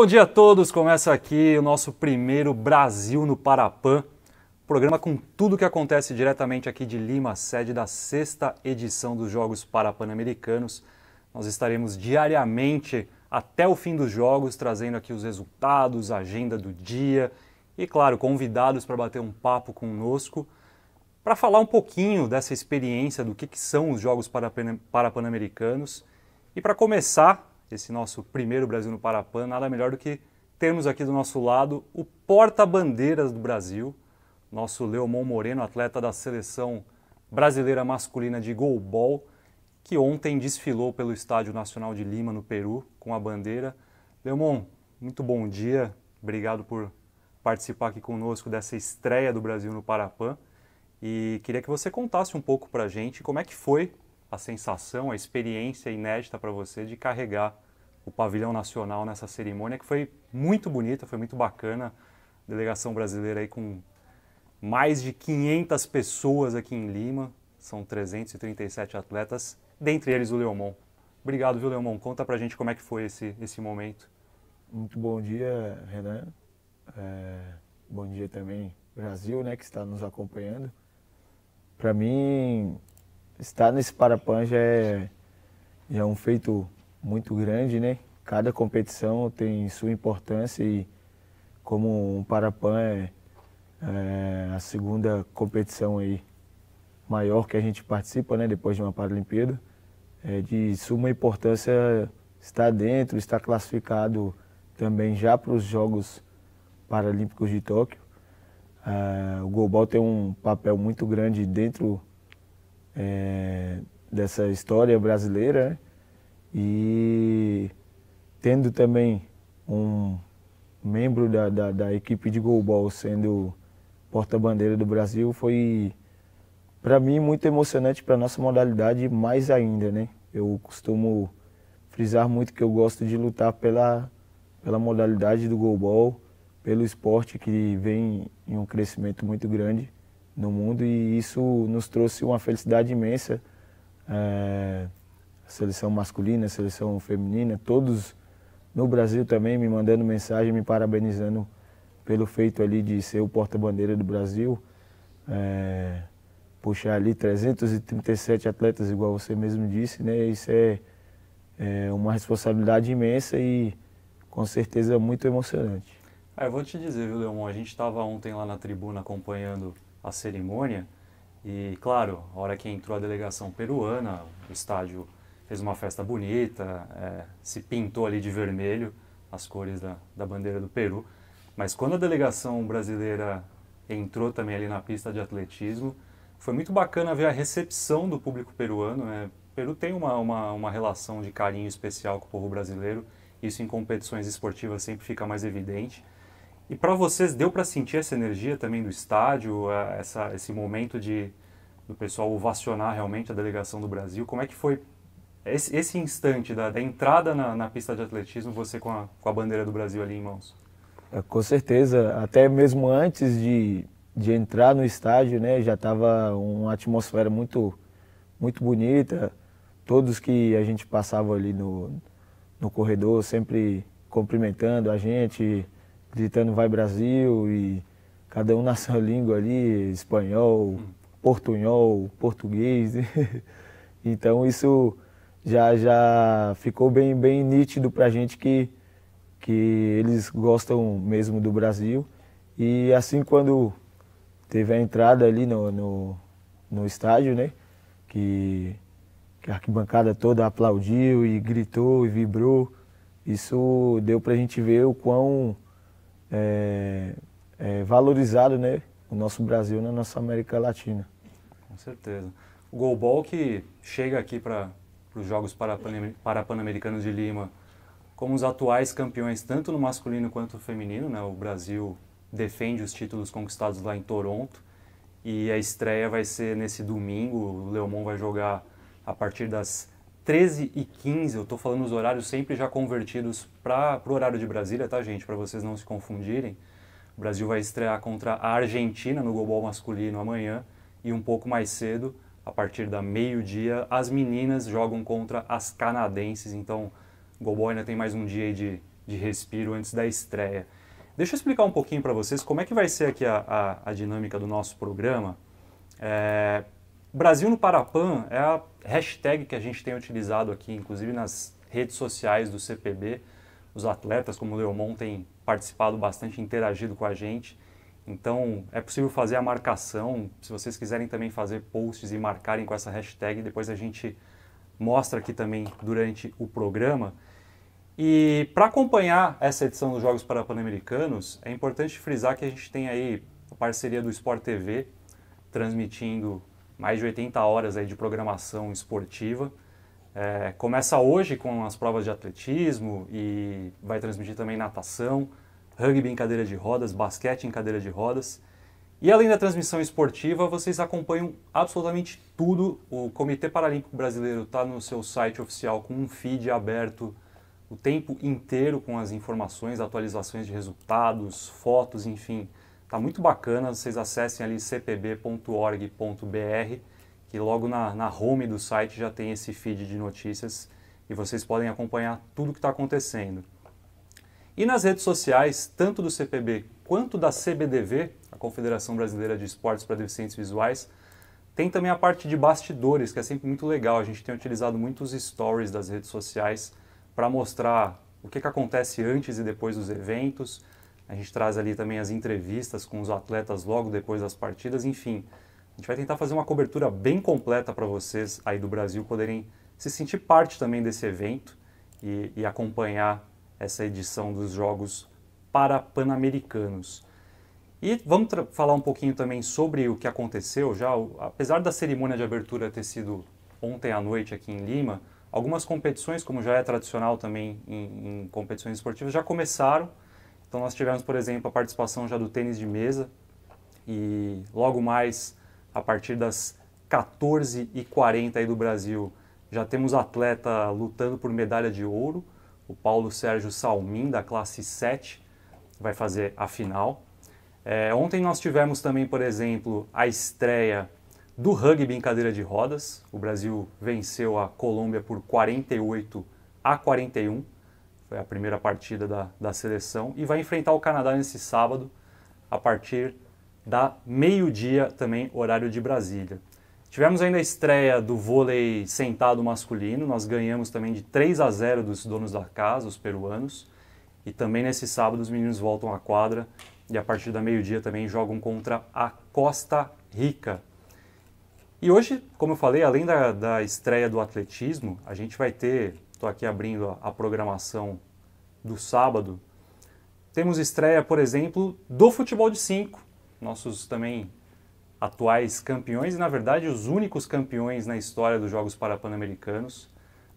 Bom dia a todos, começa aqui o nosso primeiro Brasil no Parapan, programa com tudo o que acontece diretamente aqui de Lima, sede da sexta edição dos Jogos Parapan-Americanos. Nós estaremos diariamente até o fim dos Jogos, trazendo aqui os resultados, a agenda do dia e, claro, convidados para bater um papo conosco para falar um pouquinho dessa experiência, do que, que são os Jogos Parapan-Americanos. E para começar, esse nosso primeiro Brasil no Parapan, nada melhor do que termos aqui do nosso lado o porta-bandeiras do Brasil, nosso Leomon Moreno, atleta da seleção brasileira masculina de goalball, que ontem desfilou pelo Estádio Nacional de Lima, no Peru, com a bandeira. Leomon, muito bom dia, obrigado por participar aqui conosco dessa estreia do Brasil no Parapan. E queria que você contasse um pouco para gente como é que foi a sensação, a experiência inédita para você de carregar o pavilhão nacional nessa cerimônia que foi muito bonita, foi muito bacana. Delegação brasileira aí com mais de 500 pessoas aqui em Lima, são 337 atletas, dentre eles o Leomon. Obrigado, viu, Leomon? Conta pra gente como é que foi esse, esse momento. Muito bom dia, Renan. É, bom dia também, Brasil, né, que está nos acompanhando. Para mim, estar nesse Parapan já é, já é um feito muito grande, né? Cada competição tem sua importância e como um Parapan é, é a segunda competição aí maior que a gente participa, né? Depois de uma Paralimpíada, é de suma importância estar dentro, estar classificado também já para os Jogos Paralímpicos de Tóquio. É, o global tem um papel muito grande dentro é, dessa história brasileira né? e tendo também um membro da, da, da equipe de goalball sendo porta-bandeira do Brasil foi para mim muito emocionante para nossa modalidade mais ainda né eu costumo frisar muito que eu gosto de lutar pela pela modalidade do goalball pelo esporte que vem em um crescimento muito grande no mundo e isso nos trouxe uma felicidade imensa. É, a seleção masculina, a seleção feminina, todos no Brasil também me mandando mensagem, me parabenizando pelo feito ali de ser o porta-bandeira do Brasil. É, puxar ali 337 atletas, igual você mesmo disse, né? Isso é, é uma responsabilidade imensa e com certeza muito emocionante. Ah, eu vou te dizer, viu, Leomon? A gente estava ontem lá na tribuna acompanhando a cerimônia. E, claro, a hora que entrou a delegação peruana, o estádio fez uma festa bonita, é, se pintou ali de vermelho as cores da, da bandeira do Peru. Mas quando a delegação brasileira entrou também ali na pista de atletismo, foi muito bacana ver a recepção do público peruano. Né? O Peru tem uma, uma, uma relação de carinho especial com o povo brasileiro, isso em competições esportivas sempre fica mais evidente. E para vocês, deu para sentir essa energia também do estádio, essa, esse momento de do pessoal ovacionar realmente a delegação do Brasil? Como é que foi esse, esse instante da, da entrada na, na, pista de atletismo, você com a, com a bandeira do Brasil ali em mãos? É, com certeza, até mesmo antes de, de entrar no estádio, né, já estava uma atmosfera muito, muito bonita. Todos que a gente passava ali no, no corredor sempre cumprimentando a gente, gritando Vai Brasil e cada um na sua língua ali, espanhol, hum. portunhol, português. então isso já já ficou bem bem nítido pra gente que que eles gostam mesmo do Brasil. E assim quando teve a entrada ali no, no, no estádio, né? Que, que a arquibancada toda aplaudiu e gritou e vibrou. Isso deu pra gente ver o quão é, é, valorizado né, o nosso Brasil na nossa América Latina. Com certeza. O Golbol que chega aqui para os Jogos Parapan-Americanos de Lima como os atuais campeões, tanto no masculino quanto no feminino, né? o Brasil defende os títulos conquistados lá em Toronto e a estreia vai ser nesse domingo, o Leomon vai jogar a partir das 13 e 15, eu estou falando os horários sempre já convertidos para o horário de Brasília, tá, gente? Para vocês não se confundirem. O Brasil vai estrear contra a Argentina no Global Masculino amanhã e um pouco mais cedo, a partir da meio-dia, as meninas jogam contra as canadenses. Então, o Global ainda tem mais um dia de, de respiro antes da estreia. Deixa eu explicar um pouquinho para vocês como é que vai ser aqui a, a, a dinâmica do nosso programa. É, Brasil no Parapan é a hashtag que a gente tem utilizado aqui, inclusive nas redes sociais do CPB. Os atletas, como o Leomon, têm participado bastante, interagido com a gente. Então, é possível fazer a marcação. Se vocês quiserem também fazer posts e marcarem com essa hashtag, depois a gente mostra aqui também durante o programa. E para acompanhar essa edição dos Jogos Parapan-Americanos, é importante frisar que a gente tem aí a parceria do Sport TV transmitindo mais de 80 horas aí de programação esportiva. É, começa hoje com as provas de atletismo e vai transmitir também natação, rugby em cadeira de rodas, basquete em cadeira de rodas. E além da transmissão esportiva, vocês acompanham absolutamente tudo. O Comitê Paralímpico Brasileiro está no seu site oficial com um feed aberto o tempo inteiro com as informações, atualizações de resultados, fotos, enfim. Está muito bacana, vocês acessem ali cpb.org.br, que logo na, na home do site já tem esse feed de notícias e vocês podem acompanhar tudo o que está acontecendo. E nas redes sociais, tanto do CPB quanto da CBDV, a Confederação Brasileira de Esportes para Deficientes Visuais, tem também a parte de bastidores, que é sempre muito legal. A gente tem utilizado muitos stories das redes sociais para mostrar o que, que acontece antes e depois dos eventos, a gente traz ali também as entrevistas com os atletas logo depois das partidas, enfim. A gente vai tentar fazer uma cobertura bem completa para vocês aí do Brasil poderem se sentir parte também desse evento e, e acompanhar essa edição dos Jogos para Pan-Americanos. E vamos falar um pouquinho também sobre o que aconteceu já. apesar da cerimônia de abertura ter sido ontem à noite aqui em Lima, algumas competições, como já é tradicional também em, em competições esportivas, já começaram. Então nós tivemos, por exemplo, a participação já do tênis de mesa e logo mais, a partir das 14h40 aí do Brasil, já temos atleta lutando por medalha de ouro. O Paulo Sérgio Salmin, da classe 7, vai fazer a final. É, ontem nós tivemos também, por exemplo, a estreia do rugby em cadeira de rodas. O Brasil venceu a Colômbia por 48 a 41. Foi a primeira partida da, da seleção. E vai enfrentar o Canadá nesse sábado, a partir da meio-dia, também horário de Brasília. Tivemos ainda a estreia do vôlei sentado masculino. Nós ganhamos também de 3 a 0 dos donos da casa, os peruanos. E também nesse sábado os meninos voltam à quadra e a partir da meio-dia também jogam contra a Costa Rica. E hoje, como eu falei, além da, da estreia do atletismo, a gente vai ter estou aqui abrindo a, a programação do sábado, temos estreia, por exemplo, do futebol de 5, nossos também atuais campeões e, na verdade, os únicos campeões na história dos Jogos Parapan-Americanos.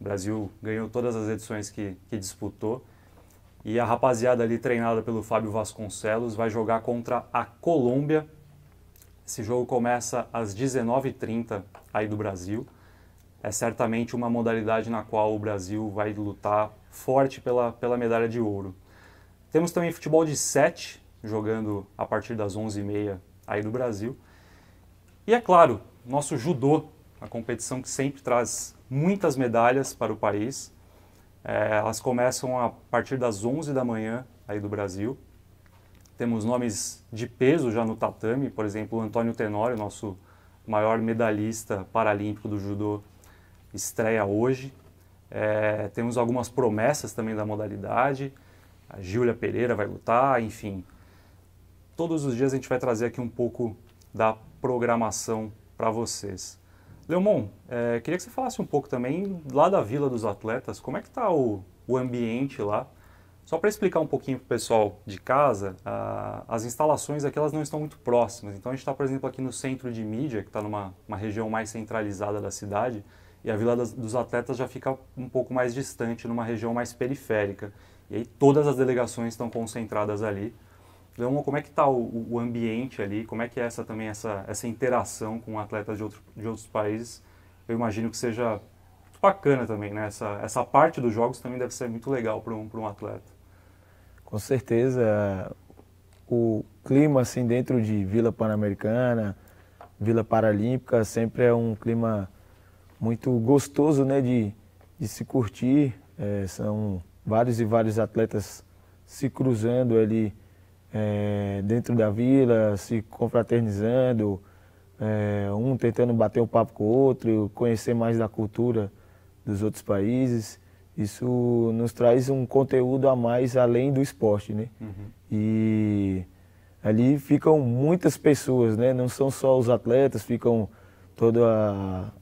O Brasil ganhou todas as edições que, que disputou. E a rapaziada ali treinada pelo Fábio Vasconcelos vai jogar contra a Colômbia. Esse jogo começa às 19h30 aí do Brasil é certamente uma modalidade na qual o Brasil vai lutar forte pela, pela medalha de ouro. Temos também futebol de sete jogando a partir das 11h30 aí do Brasil. E é claro, nosso judô, a competição que sempre traz muitas medalhas para o país. É, elas começam a partir das 11 da manhã aí do Brasil. Temos nomes de peso já no tatame, por exemplo, o Antônio Tenório, nosso maior medalhista paralímpico do judô estreia hoje. É, temos algumas promessas também da modalidade. A Júlia Pereira vai lutar, enfim. Todos os dias a gente vai trazer aqui um pouco da programação para vocês. Leomon, é, queria que você falasse um pouco também lá da Vila dos Atletas, como é que está o, o ambiente lá? Só para explicar um pouquinho para o pessoal de casa, as instalações aqui elas não estão muito próximas. Então a gente está, por exemplo, aqui no centro de mídia, que está numa região mais centralizada da cidade, e a Vila dos Atletas já fica um pouco mais distante, numa região mais periférica. E aí todas as delegações estão concentradas ali. Então, como é que está o, o, ambiente ali? Como é que é essa também essa, essa interação com atletas de, outro, de outros países? Eu imagino que seja muito bacana também, né? Essa, essa parte dos jogos também deve ser muito legal para um, um atleta. Com certeza, o clima assim dentro de Vila Pan-Americana, Vila Paralímpica, sempre é um clima muito gostoso né, de, de se curtir. É, são vários e vários atletas se cruzando ali é, dentro da vila, se confraternizando, é, um tentando bater um papo com o outro, conhecer mais da cultura dos outros países. Isso nos traz um conteúdo a mais além do esporte, né? Uhum. E ali ficam muitas pessoas, né? Não são só os atletas, ficam toda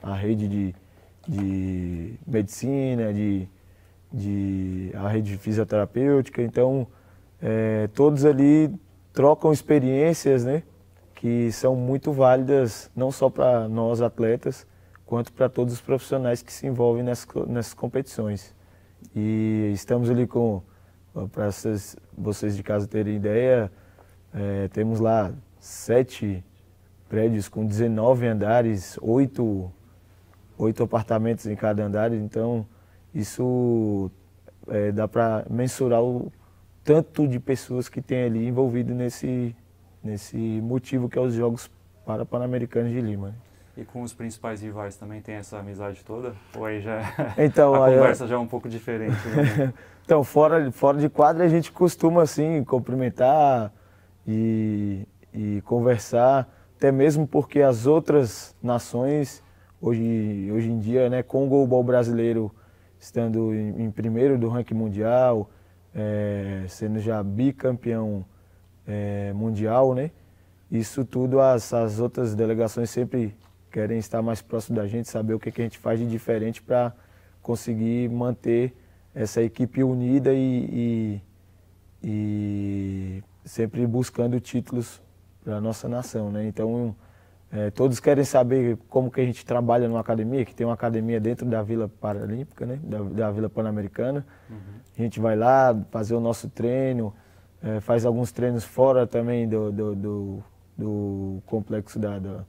a, a rede de, de medicina, de, de, a rede fisioterapêutica. Então, é, todos ali trocam experiências, né? Que são muito válidas não só para nós atletas, quanto para todos os profissionais que se envolvem nessas, nessas competições. E estamos ali com, para vocês de casa terem ideia, é, temos lá sete prédios com 19 andares, 8, oito apartamentos em cada andar, então isso é, dá para mensurar o tanto de pessoas que tem ali envolvido nesse, nesse motivo que é os Jogos para Pan-Americanos de Lima. Né? E com os principais rivais também tem essa amizade toda? Ou aí já então, a aí conversa eu... já é um pouco diferente? Né? então, fora, fora de quadra a gente costuma assim cumprimentar e, e conversar, até mesmo porque as outras nações, hoje, hoje em dia, né, com o goalball brasileiro estando em, em primeiro do ranking mundial, é, sendo já bicampeão é, mundial, né? Isso tudo, as, as outras delegações sempre querem estar mais próximo da gente, saber o que, que a gente faz de diferente para conseguir manter essa equipe unida e, e, e sempre buscando títulos a nossa nação, né? Então, é, todos querem saber como que a gente trabalha numa academia, que tem uma academia dentro da Vila Paralímpica, né? Da, da Vila Pan-Americana. Uhum. A gente vai lá fazer o nosso treino, é, faz alguns treinos fora também do, do, do, do complexo da, da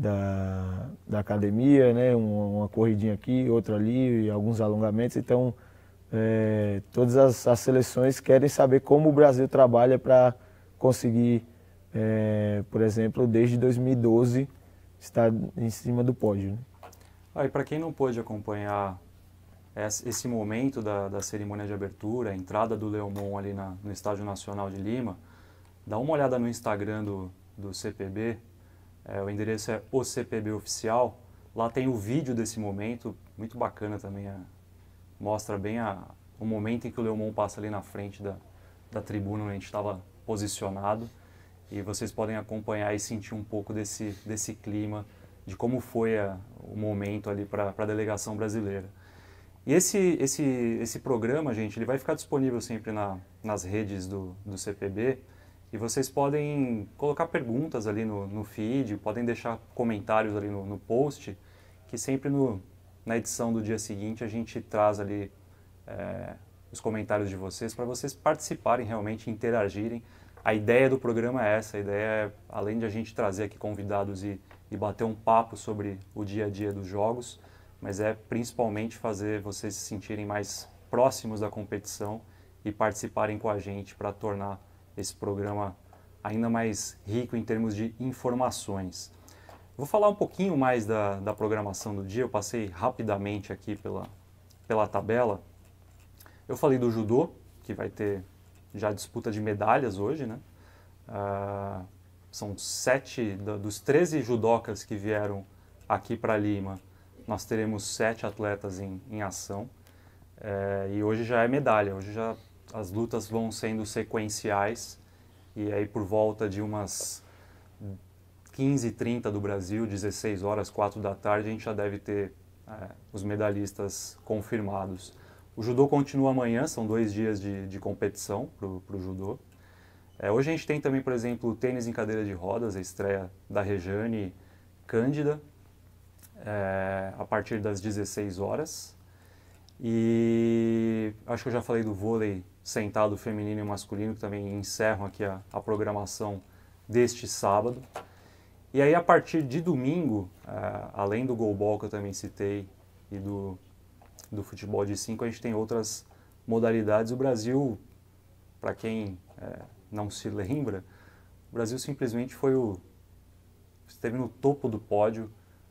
da, da, academia, né? Uma, uma, corridinha aqui, outra ali, e alguns alongamentos. Então, é, todas as, as, seleções querem saber como o Brasil trabalha para conseguir é, por exemplo, desde 2012 está em cima do pódio. Né? Ah, e para quem não pôde acompanhar esse momento da, da, cerimônia de abertura, a entrada do Leomon ali na, no Estádio Nacional de Lima, dá uma olhada no Instagram do, do CPB, é, o endereço é o CPB Oficial, lá tem o vídeo desse momento, muito bacana também, é, mostra bem a, o momento em que o Leomon passa ali na frente da, da tribuna onde a gente estava posicionado e vocês podem acompanhar e sentir um pouco desse, desse clima, de como foi a, o momento ali para a delegação brasileira. E esse, esse, esse programa, gente, ele vai ficar disponível sempre na, nas redes do, do CPB e vocês podem colocar perguntas ali no, no feed, podem deixar comentários ali no, no post, que sempre no, na edição do dia seguinte a gente traz ali é, os comentários de vocês para vocês participarem realmente, interagirem a ideia do programa é essa. A ideia é, além de a gente trazer aqui convidados e, e bater um papo sobre o dia a dia dos jogos, mas é principalmente fazer vocês se sentirem mais próximos da competição e participarem com a gente para tornar esse programa ainda mais rico em termos de informações. Vou falar um pouquinho mais da, da programação do dia, eu passei rapidamente aqui pela, pela tabela. Eu falei do judô, que vai ter já disputa de medalhas hoje, né? Uh, são sete dos 13 judocas que vieram aqui para Lima. Nós teremos sete atletas em, em ação. É, e hoje já é medalha, hoje já as lutas vão sendo sequenciais. E aí, por volta de umas 15 30 do Brasil, 16 horas, 4 da tarde, a gente já deve ter é, os medalhistas confirmados. O judô continua amanhã, são dois dias de, de competição para o judô. É, hoje a gente tem também, por exemplo, tênis em cadeira de rodas, a estreia da Rejane Cândida, é, a partir das 16 horas. E acho que eu já falei do vôlei sentado feminino e masculino, que também encerram aqui a, a programação deste sábado. E aí, a partir de domingo, é, além do goalball que eu também citei e do do futebol de cinco, a gente tem outras modalidades. O Brasil, para quem é, não se lembra, o Brasil simplesmente foi o esteve no topo do pódio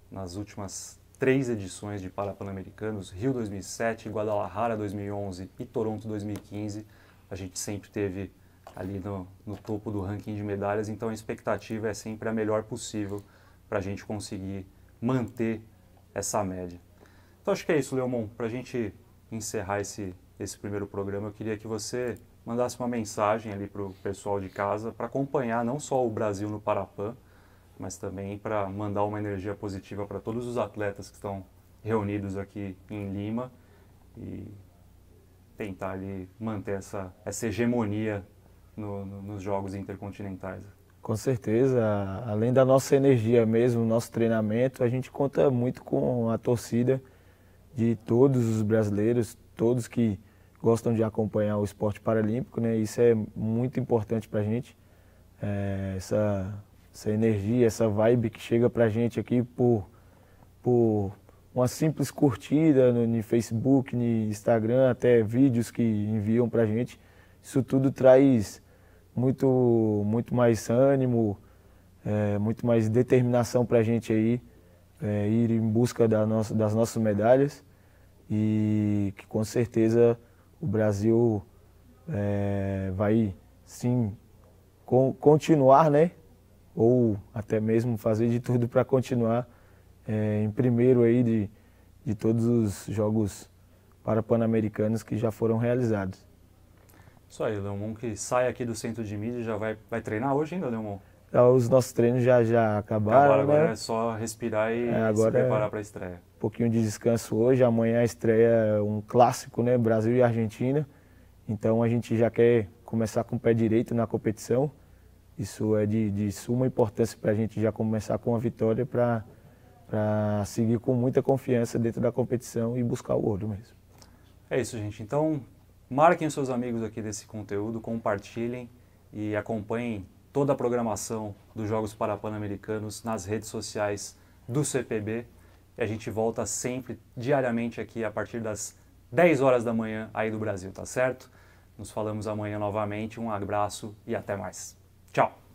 nas últimas três edições de Parapanamericanos, Rio 2007, Guadalajara 2011 e Toronto 2015. A gente sempre teve ali no, no topo do ranking de medalhas, então a expectativa é sempre a melhor possível para a gente conseguir manter essa média. Então acho que é isso, Leomon. Para a gente encerrar esse, esse primeiro programa, eu queria que você mandasse uma mensagem ali para o pessoal de casa para acompanhar não só o Brasil no Parapan, mas também para mandar uma energia positiva para todos os atletas que estão reunidos aqui em Lima e tentar ali manter essa, essa hegemonia no, no, nos jogos intercontinentais. Com certeza, além da nossa energia mesmo, nosso treinamento, a gente conta muito com a torcida de todos os brasileiros, todos que gostam de acompanhar o esporte paralímpico, né? Isso é muito importante para a gente, é, essa, essa energia, essa vibe que chega para a gente aqui por, por uma simples curtida no, no, Facebook, no Instagram, até vídeos que enviam para a gente. Isso tudo traz muito, muito mais ânimo, é, muito mais determinação para a gente aí, é, ir em busca da nossa, das nossas medalhas e que com certeza o Brasil é, vai sim continuar, né? Ou até mesmo fazer de tudo para continuar é, em primeiro aí de, de todos os jogos para pan-americanos que já foram realizados. Isso aí, Leomon, que sai aqui do centro de mídia já vai, vai treinar hoje ainda, Leomon? Ah, os nossos treinos já, já acabaram, acabaram né? Agora é só respirar e é, se preparar é para a estreia. Um pouquinho de descanso hoje, amanhã estreia um clássico, né? Brasil e Argentina. Então a gente já quer começar com o pé direito na competição. Isso é de, de suma importância para a gente já começar com a vitória para seguir com muita confiança dentro da competição e buscar o ouro mesmo. É isso, gente. Então, marquem seus amigos aqui desse conteúdo, compartilhem e acompanhem toda a programação dos Jogos Parapan-Americanos nas redes sociais do CPB. E a gente volta sempre, diariamente, aqui a partir das 10 horas da manhã aí do Brasil, tá certo? Nos falamos amanhã novamente. Um abraço e até mais. Tchau!